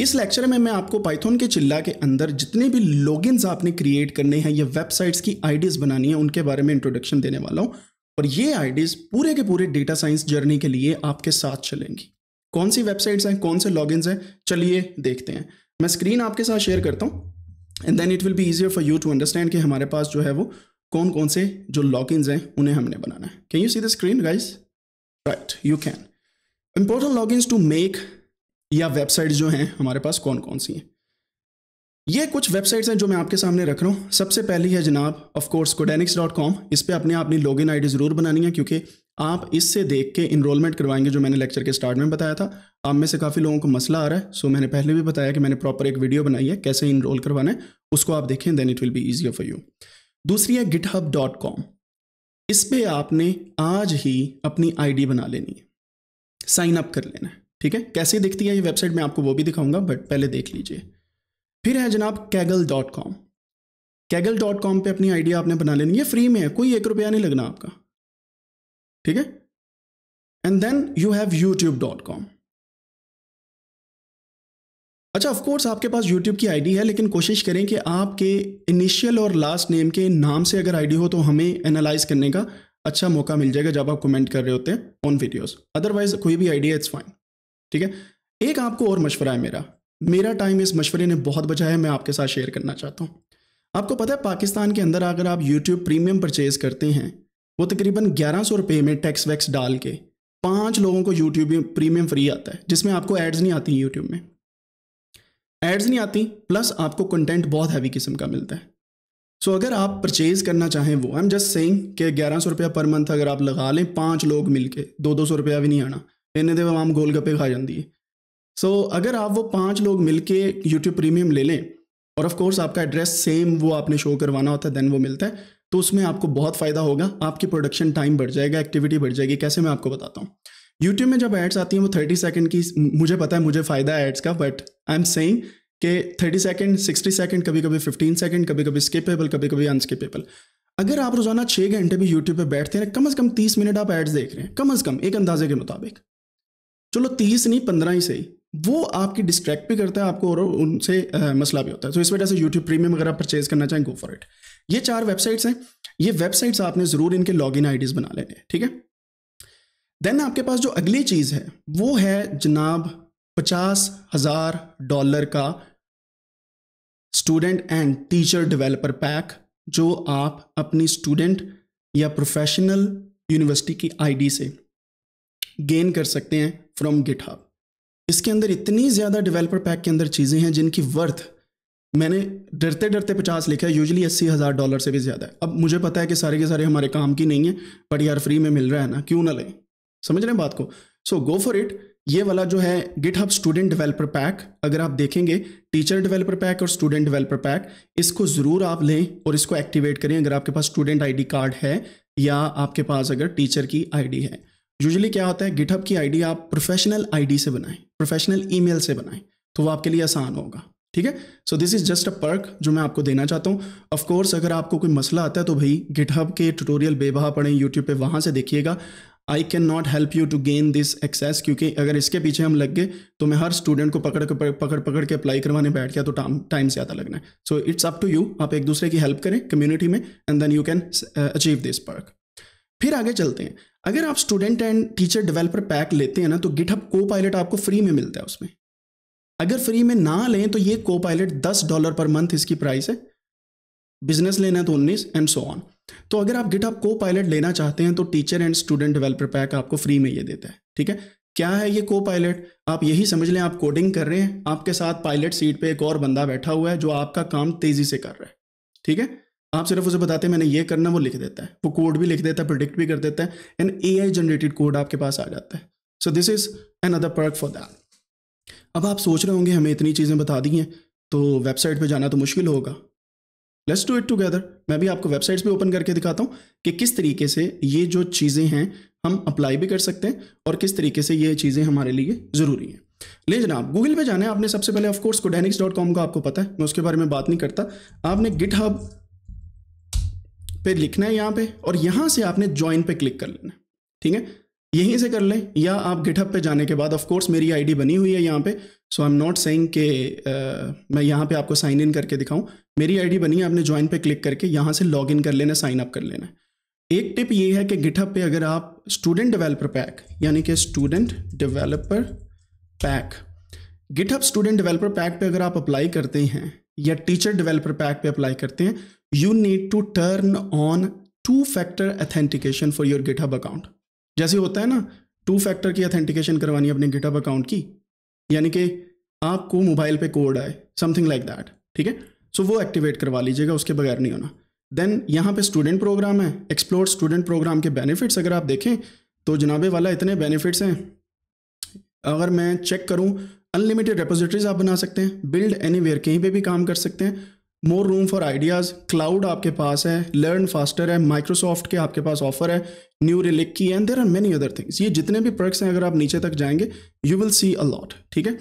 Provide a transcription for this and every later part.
इस लेक्चर में मैं आपको पाइथन के चिल्ला के अंदर जितने भी लॉगिन्स आपने क्रिएट करने हैं या वेबसाइट्स की आईडीज़ बनानी है उनके बारे में इंट्रोडक्शन देने वाला हूँ और ये आईडीज़ पूरे के पूरे डेटा साइंस जर्नी के लिए आपके साथ चलेंगी कौन सी वेबसाइट्स हैं कौन से लॉगिन्स हैं चलिए देखते हैं मैं स्क्रीन आपके साथ शेयर करता हूँ and then it will be easier for you to understand कि हमारे पास जो है वो कौन कौन से जो लॉगिन्स हैं उन्हें हमने बनाना है can you see the screen guys right you can important logins to make या वेबसाइट्स जो हैं हमारे पास कौन कौन सी हैं ये कुछ वेबसाइट्स हैं जो मैं आपके सामने रख रहा हूँ सबसे पहली है जनाब ऑफ कोर्स कोडेनिक्स डॉट कॉम इस पर अपने आपने लॉग इन आई ज़रूर बनानी है क्योंकि आप इससे देख के इनरोलमेंट करवाएंगे जो मैंने लेक्चर के स्टार्ट में बताया था आप में से काफ़ी लोगों को मसला आ रहा है सो मैंने पहले भी बताया कि मैंने प्रॉपर एक वीडियो बनाई है कैसे इनरोल करवाना है उसको आप देखें then it will be easier for you दूसरी है गिटहब डॉट कॉम इस पर आपने आज ही अपनी डी बना लेनी है साइन अप कर लेना है ठीक है कैसे दिखती है ये वेबसाइट मैं आपको वो भी दिखाऊंगा बट पहले देख लीजिए फिर है जनाब Kaggle dot com Kaggle dot com पर अपनी आइडिया आपने बना लेनी है फ्री में है कोई एक रुपया नहीं लगना आपका ठीक है and then you have YouTube dot com अच्छा ऑफ कोर्स आपके पास यूट्यूब की आईडी है लेकिन कोशिश करें कि आपके इनिशियल और लास्ट नेम के नाम से अगर आईडी हो तो हमें एनालाइज करने का अच्छा मौका मिल जाएगा जब आप कमेंट कर रहे होते हैं ऑन वीडियोस अदरवाइज कोई भी आइडिया इट्स फाइन ठीक है एक आपको और मशवरा है मेरा मेरा टाइम इस मशवरे ने बहुत बचाया मैं आपके साथ शेयर करना चाहता हूँ आपको पता है पाकिस्तान के अंदर अगर आप यूट्यूब प्रीमियम परचेज करते हैं वो तकरीबन ग्यारह सौ रुपये में टैक्स वैक्स डाल के पाँच लोगों को यूट्यूब प्रीमियम फ्री आता है जिसमें आपको एड्स नहीं आती यूट्यूब में एड्स नहीं आती प्लस आपको कंटेंट बहुत हैवी किस्म का मिलता है सो so, अगर आप परचेज करना चाहें वो आई एम जस्ट सेइंग कि ग्यारह सौ रुपया पर मंथ अगर आप लगा लें पांच लोग मिलके दो दो सौ रुपया भी नहीं आना लेने देवाम आम गोल गप्पे खा जाती है सो so, अगर आप वो पाँच लोग मिलके यूट्यूब प्रीमियम ले लें और ऑफ कोर्स आपका एड्रेस सेम वो आपने शो करवाना होता है देन वो मिलता है तो उसमें आपको बहुत फ़ायदा होगा आपकी प्रोडक्शन टाइम बढ़ जाएगा एक्टिविटी बढ़ जाएगी कैसे मैं आपको बताता हूँ यूट्यूब में जब एड्स आती हैं वो थर्टी सेकेंड की मुझे पता है मुझे फ़ायदा है एड्स का बट आई एम सेइंग कि थर्टी सेकेंड सिक्सटी सेकेंड कभी कभी फिफ्टीन सेकेंड कभी कभी स्किपेबल कभी कभी अनस्किपेबल अगर आप रोज़ाना छः घंटे भी यूट्यूब पर बैठते हैं कम अज़ कम तीस मिनट आप एड्स देख रहे हैं कम अज़ कम एक अंदाजे के मुताबिक चलो तीस नहीं पंद्रह ही सही वो आपकी डिस्ट्रैक्ट भी करता है आपको और उनसे मसला भी होता है तो इस वजह से यूट्यूब प्रीमियम अगर आप परचेज करना चाहें गो फॉर इट ये चार वेबसाइट्स हैं ये वेबसाइट्स आपने ज़रूर इनके लॉग इन आईडीज़ बना लेने ठीक है देन आपके पास जो अगली चीज़ है वो है जनाब पचास हज़ार डॉलर का student and teacher developer pack जो आप अपनी स्टूडेंट या प्रोफेशनल यूनिवर्सिटी की आईडी से गेन कर सकते हैं फ्रॉम गिट इसके अंदर इतनी ज़्यादा डेवलपर पैक के अंदर चीज़ें हैं जिनकी वर्थ मैंने डरते डरते पचास लिखा है यूजली अस्सी हज़ार डॉलर से भी ज़्यादा है अब मुझे पता है कि सारे के सारे हमारे काम की नहीं है बट यार फ्री में मिल रहा है ना क्यों ना लें समझ रहे हैं बात को सो गो फॉर इट ये वाला जो है GitHub student developer pack अगर आप देखेंगे टीचर डिवेलपर पैक और स्टूडेंट डिवेलपर पैक इसको ज़रूर आप लें और इसको एक्टिवेट करें अगर आपके पास स्टूडेंट आई कार्ड है या आपके पास अगर टीचर की आई है यूजली क्या होता है गिटहब की आईडी आप प्रोफेशनल आईडी से बनाएं प्रोफेशनल ईमेल से बनाएं तो वो आपके लिए आसान होगा ठीक है so this is just a perk जो मैं आपको देना चाहता हूँ ऑफकोर्स अगर आपको कोई मसला आता है तो भाई गिटहब के ट्यूटोरियल बेबहा पढ़ें यूट्यूब पे वहाँ से देखिएगा I can not help you to gain this access क्योंकि अगर इसके पीछे हम लग गए तो मैं हर स्टूडेंट को पकड़ के पकड़ पकड़ के अप्लाई करवाने बैठ गया तो टाइम ज़्यादा लगना है so it's up to you आप एक दूसरे की हेल्प करें कम्युनिटी में and then you can achieve this perk फिर आगे चलते हैं अगर आप student and teacher developer pack लेते हैं ना तो गिटहब को पायलट आपको फ्री में मिलता है उसमें अगर फ्री में ना लें तो ये को पायलट दस डॉलर पर मंथ इसकी प्राइस है बिजनेस लेना है तो उन्नीस एंड सो ऑन तो अगर आप गिटहब को पायलट लेना चाहते हैं तो teacher and student developer pack आपको फ्री में ये देता है ठीक है क्या है ये को पायलट आप यही समझ लें आप कोडिंग कर रहे हैं आपके साथ पायलट सीट पर एक और बंदा बैठा हुआ है जो आपका काम तेजी से कर रहा है ठीक है आप सिर्फ उसे बताते हैं मैंने ये करना वो लिख देता है वो कोड भी लिख देता है प्रोडिक्ट भी कर देता है and A I generated code आपके पास आ जाता है so this is another perk for that अब आप सोच रहे होंगे हमें इतनी चीज़ें बता दी हैं तो वेबसाइट पर जाना तो मुश्किल होगा लेट्स डू इट टुगेदर मैं भी आपको वेबसाइट्स पे ओपन करके दिखाता हूँ कि किस तरीके से ये जो चीज़ें हैं हम अप्लाई भी कर सकते हैं और किस तरीके से ये चीज़ें हमारे लिए ज़रूरी हैं ले जनाब गूगल पे जाना है आपने सबसे पहले ऑफकोर्स कोडेनिक्स डॉट कॉम का आपको पता है मैं उसके बारे में बात नहीं करता आपने गिट हब पे लिखना है यहाँ पे और यहाँ से आपने ज्वाइन पे क्लिक कर लेना ठीक है यहीं से कर लें या आप गिटहब पे जाने के बाद ऑफ कोर्स मेरी आईडी बनी हुई है यहाँ पे so I am not saying के मैं यहाँ पे आपको साइन इन करके दिखाऊं मेरी आईडी बनी है आपने ज्वाइन पे क्लिक करके यहाँ से लॉग इन कर लेना साइन अप कर लेना एक टिप ये है कि गिटहब पे अगर आप स्टूडेंट डिवेलपर पैक यानी कि student developer pack GitHub student developer pack पर अगर आप अप्लाई करते हैं या टीचर डेवलपर पैक पे अप्लाई करते हैं you need to turn on two factor authentication for your GitHub account जैसे होता है ना टू फैक्टर की अथेंटिकेशन करवानी है अपने गिटहब अकाउंट की यानी कि आपको मोबाइल पे कोड आए समथिंग लाइक दैट ठीक है सो वो एक्टिवेट करवा लीजिएगा उसके बगैर नहीं होना देन यहाँ पे स्टूडेंट प्रोग्राम है एक्सप्लोर स्टूडेंट प्रोग्राम के बेनिफिट्स अगर आप देखें तो जनाबे वाला इतने बेनिफिट्स हैं अगर मैं चेक करूँ अनलिमिटेड रेपोजिटरीज आप बना सकते हैं बिल्ड वेयर कहीं पर भी काम कर सकते हैं more room for ideas cloud आपके पास है लर्न फास्टर है माइक्रोसॉफ्ट के आपके पास ऑफर है न्यू रिलिक की and there are many other things ये जितने भी प्रोडक्ट्स हैं अगर आप नीचे तक जाएंगे यू विल सी अलॉट ठीक है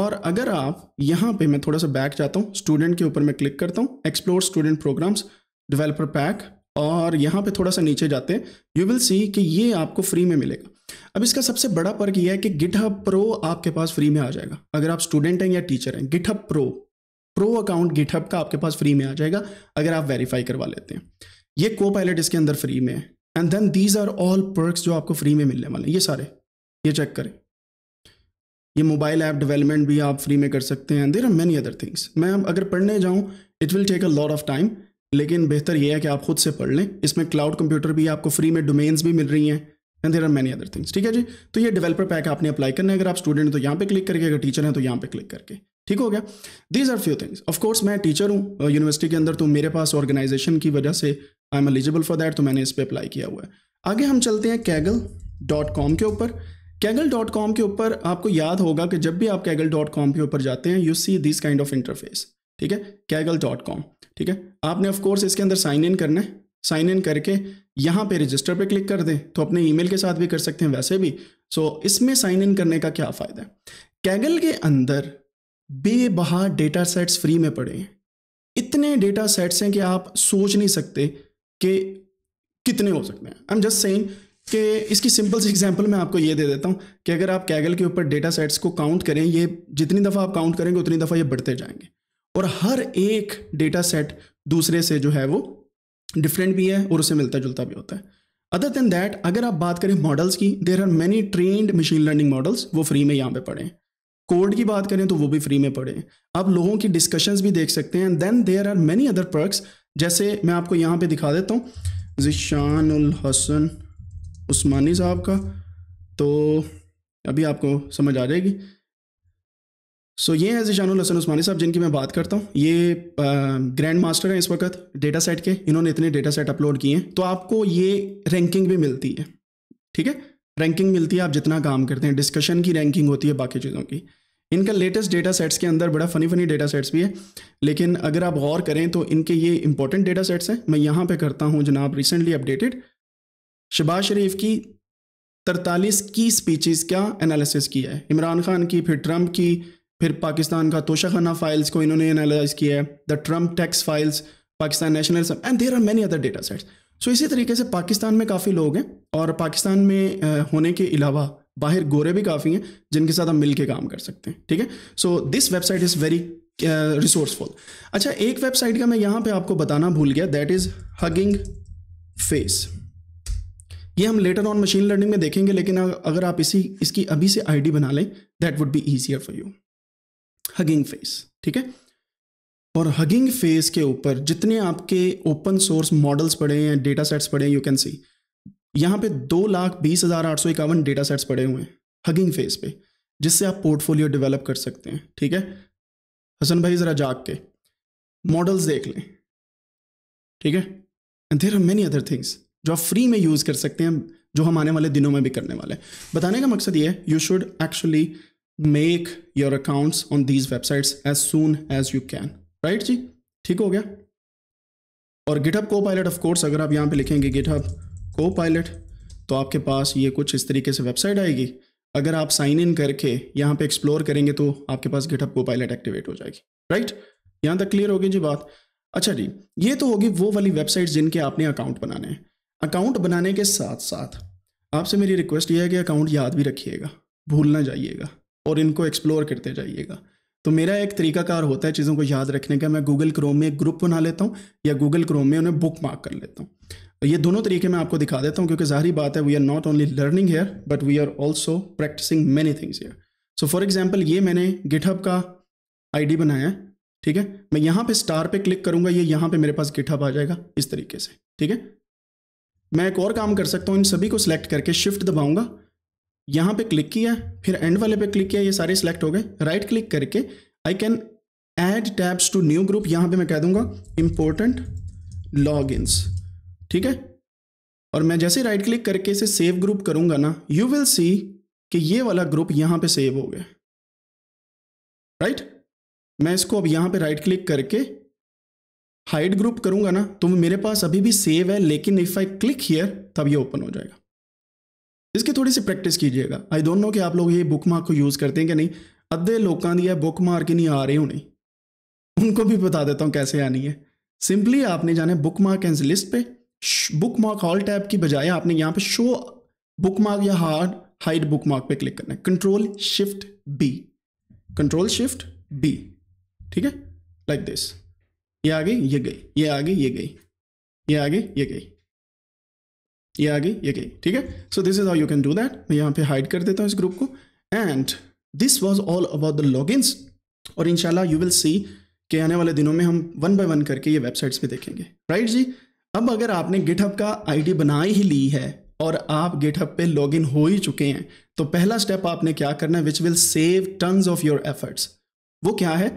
और अगर आप यहाँ पे मैं थोड़ा सा बैक जाता हूँ स्टूडेंट के ऊपर मैं क्लिक करता हूँ explore student programs developer pack और यहाँ पे थोड़ा सा नीचे जाते हैं यू विल सी कि ये आपको फ्री में मिलेगा अब इसका सबसे बड़ा पर्क यह है कि गिटहब प्रो आपके पास फ्री में आ जाएगा अगर आप स्टूडेंट हैं या टीचर हैं GitHub pro pro account GitHub का आपके पास फ्री में आ जाएगा अगर आप वेरीफाई करवा लेते हैं ये को पायलट इसके अंदर फ्री में है and then these are all perks जो आपको फ्री में मिलने वाले हैं ये सारे ये चेक करें ये मोबाइल ऐप डेवलपमेंट भी आप फ्री में कर सकते हैं there are many other things मैं अगर पढ़ने जाऊँ it will take a lot of time लेकिन बेहतर यह है कि आप खुद से पढ़ लें इसमें क्लाउड कंप्यूटर भी आपको फ्री में डोमेन्स भी मिल रही हैं and there are many other things ठीक है जी तो ये डेवलपर पैक आपने अप्लाई करना है अगर आप स्टूडेंट हैं तो यहाँ पे क्लिक करके अगर टीचर हैं तो यहाँ पे क्लिक करके ठीक हो गया these are few things of course मैं टीचर हूँ यूनिवर्सिटी के अंदर तो मेरे पास ऑर्गेनाइजेशन की वजह से I am eligible for that तो मैंने इस पर अप्लाई किया हुआ है आगे हम चलते हैं कैगल डॉट कॉम के ऊपर कैगल डॉट कॉम के ऊपर आपको याद होगा कि जब भी आप कैगल डॉट कॉम के ऊपर जाते हैं you see this kind of interface ठीक है कैगल डॉट कॉम ठीक है आपने ऑफकोर्स इसके अंदर साइन इन करना है साइन इन करके यहाँ पे रजिस्टर पे क्लिक कर दें तो अपने ईमेल के साथ भी कर सकते हैं वैसे भी सो so, इसमें साइन इन करने का क्या फ़ायदा है कैगल के अंदर बेबहा डेटा सेट्स फ्री में पड़े हैं इतने डेटा सेट्स हैं कि आप सोच नहीं सकते कि कितने हो सकते हैं आई एम जस्ट सेइंग कि इसकी सिंपल सी एग्जांपल मैं आपको ये दे देता हूँ कि अगर आप कैगल के ऊपर डेटा सेट्स को काउंट करें ये जितनी दफ़ा आप काउंट करेंगे उतनी दफ़ा ये बढ़ते जाएंगे और हर एक डेटा सेट दूसरे से जो है वो डिफरेंट भी है और उससे मिलता जुलता भी होता है अदर देन दैट अगर आप बात करें मॉडल्स की there are many trained machine learning models वो फ्री में यहाँ पे पढ़े कोड की बात करें तो वो भी फ्री में पढ़े आप लोगों की डिस्कशंस भी देख सकते हैं and then there are many other perks जैसे मैं आपको यहाँ पे दिखा देता हूँ जिशान उल हसन उस्मानी साहब का तो अभी आपको समझ आ जाएगी सो ये हैं जिशान हसन उस्मानी साहब जिनकी मैं बात करता हूँ ये ग्रैंड मास्टर हैं इस वक्त डेटा सेट के इन्होंने इतने डेटा सेट अपलोड किए हैं तो आपको ये रैंकिंग भी मिलती है ठीक है रैंकिंग मिलती है आप जितना काम करते हैं डिस्कशन की रैंकिंग होती है बाकी चीज़ों की इनका लेटेस्ट डेटा सेट्स के अंदर बड़ा फ़नी फ़नी डेटा सेट्स भी है लेकिन अगर आप गौर करें तो इनके ये इंपॉर्टेंट डेटा सेट्स हैं मैं यहाँ पे करता हूँ जनाब रिसेंटली अपडेटेड शबाज शरीफ की तरतालीस की स्पीचेस का एनालिसिस किया है इमरान खान की फिर ट्रंप की फिर पाकिस्तान का तोशाखाना फाइल्स को इन्होंने एनालाइज किया है the Trump tax files Pakistan national and there are many other data sets so इसी तरीके से पाकिस्तान में काफ़ी लोग हैं और पाकिस्तान में होने के अलावा बाहर गोरे भी काफ़ी हैं जिनके साथ हम मिल के काम कर सकते हैं ठीक है so this website is very resourceful अच्छा एक वेबसाइट का मैं यहाँ पे आपको बताना भूल गया दैट इज़ हगिंग फेस ये हम लेटर ऑन मशीन लर्निंग में देखेंगे लेकिन अगर आप इसी इसकी अभी से आईडी बना लें that would be easier for you hugging face ठीक है और हगिंग फेस के ऊपर जितने आपके ओपन सोर्स मॉडल्स पड़े हैं डेटा सेट्स पड़े हैं यू कैन सी यहाँ पे दो लाख बीस हज़ार आठ सौ इक्यावन डेटा सेट्स पड़े हुए हैं हगिंग फेस पे जिससे आप पोर्टफोलियो डेवलप कर सकते हैं ठीक है हसन भाई ज़रा जाग के मॉडल्स देख लें ठीक है and there are many other things जो आप फ्री में यूज़ कर सकते हैं जो हम आने वाले दिनों में भी करने वाले हैं बताने का मकसद ये है you should actually make your accounts on these websites as soon as you can right जी ठीक हो गया और गिटअप को पायलट ऑफकोर्स अगर आप यहाँ पे लिखेंगे को पायलट तो आपके पास ये कुछ इस तरीके से वेबसाइट आएगी अगर आप साइन इन करके यहाँ पे एक्सप्लोर करेंगे तो आपके पास गिटअप को पायलट एक्टिवेट हो जाएगी राइट यहाँ तक क्लियर होगी जी बात अच्छा जी ये तो होगी वो वाली वेबसाइट जिनके आपने अकाउंट बनाने हैं अकाउंट बनाने के साथ साथ आपसे मेरी रिक्वेस्ट ये है कि अकाउंट याद भी रखिएगा भूल ना जाइएगा और इनको एक्सप्लोर करते जाइएगा तो मेरा एक तरीकाकार होता है चीज़ों को याद रखने का मैं गूगल क्रोम में एक ग्रुप बना लेता हूँ या गूगल क्रोम में उन्हें बुक मार्क कर लेता हूँ ये दोनों तरीके मैं आपको दिखा देता हूँ क्योंकि जाहरी बात है we are not only learning here but we are also practicing many things here so for example ये मैंने गिठअप का आई बनाया है ठीक है मैं यहाँ पे स्टार पर क्लिक करूंगा ये यहाँ पर मेरे पास गिठअप आ जाएगा इस तरीके से ठीक है मैं एक और काम कर सकता हूँ इन सभी को सिलेक्ट करके शिफ्ट दबाऊंगा यहाँ पे क्लिक किया फिर एंड वाले पे क्लिक किया ये सारे सिलेक्ट हो गए राइट क्लिक करके I can add tabs to new group यहाँ पे मैं कह दूंगा इंपॉर्टेंट लॉग ठीक है और मैं जैसे राइट क्लिक करके इसे सेव ग्रुप करूंगा ना यू विल सी कि ये वाला ग्रुप यहाँ पे सेव हो गया राइट right? मैं इसको अब यहाँ पे राइट क्लिक करके हाइड ग्रुप करूंगा ना तो मेरे पास अभी भी सेव है लेकिन इफ़ आई क्लिक हियर तब ये ओपन हो जाएगा इसकी थोड़ी सी प्रैक्टिस कीजिएगा आई डोंट नो कि आप लोग ये बुक मार्क को यूज़ करते हैं कि नहीं अद्धे लोगों की बुक मार्क ही नहीं आ रही होनी उनको भी बता देता हूँ कैसे आनी है सिंपली आपने जाने बुक मार्क एंड लिस्ट पे बुक मार्क हॉल टैप की बजाय आपने यहाँ पे शो बुक मार्क या हार्ड हाइड बुक मार्क पर क्लिक करना है control shift B control shift B ठीक है लाइक दिस ये आ गई ये गई ये आ गई ये गई ये आ गई ये गई ये आ गई ये गई ठीक है so this is how you can do that मैं यहाँ पे हाइड कर देता हूँ इस ग्रुप को and this was all about the logins और इनशाला यू विल सी के आने वाले दिनों में हम वन बाय वन करके ये वेबसाइट्स भी देखेंगे राइट जी अब अगर आपने गिटहब का आईडी बना ही ली है और आप गिटहब पे लॉगिन हो ही चुके हैं तो पहला स्टेप आपने क्या करना है which will save tons of your efforts वो क्या है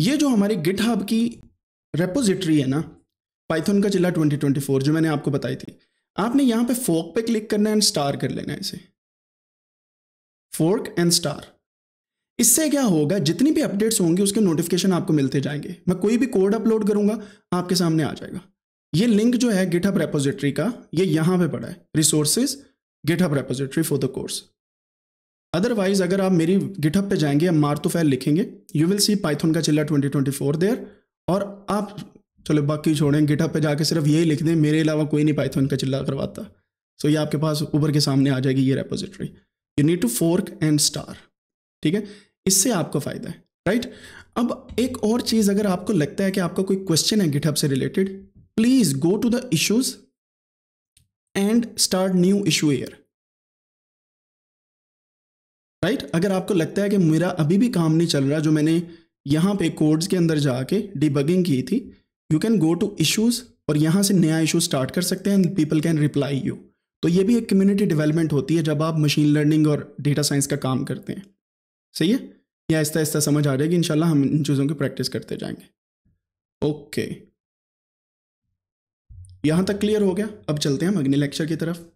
ये जो हमारी गिटहब की रेपोजिटरी है ना पाइथन का चिल्ला 2024 जो मैंने आपको बताई थी आपने यहां पे फोर्क पे क्लिक करना है एंड स्टार कर लेना है इसे फोर्क एंड स्टार इससे क्या होगा जितनी भी अपडेट्स होंगी उसके नोटिफिकेशन आपको मिलते जाएंगे मैं कोई भी कोड अपलोड करूंगा आपके सामने आ जाएगा ये लिंक जो है गिठअप रेपोजिटरी का ये यहां पे पड़ा है resources GitHub repository for the course otherwise अगर आप मेरी गिटअप पे जाएंगे या लिखेंगे यू विल सी पाइथन का चिल्ला ट्वेंटी फोर देयर और आप चलो बाकी छोड़ें गिटअप पे जाके सिर्फ यही लिख दें मेरे अलावा कोई नहीं पाइथन का चिल्ला करवाता सो so, ये आपके पास ऊबर के सामने आ जाएगी ये repository you need to fork and star ठीक है इससे आपका फ़ायदा है राइट अब एक और चीज़ अगर आपको लगता है कि आपका कोई क्वेश्चन है गिटअप से related please go to the issues and start new issue here right अगर आपको लगता है कि मेरा अभी भी काम नहीं चल रहा जो मैंने यहां पे कोड्स के अंदर जाके डिबगिंग की थी you can go to issues और यहाँ से नया इशू स्टार्ट कर सकते हैं पीपल कैन रिप्लाई यू तो ये भी एक कम्युनिटी डेवलपमेंट होती है जब आप मशीन लर्निंग और डेटा साइंस का काम करते हैं सही है या आहिस्ता आहिस्ता समझ आ जाएगी इनशाला हम इन चीज़ों की प्रैक्टिस करते जाएंगे ओके यहाँ तक क्लियर हो गया अब चलते हैं हम अगले लेक्चर की तरफ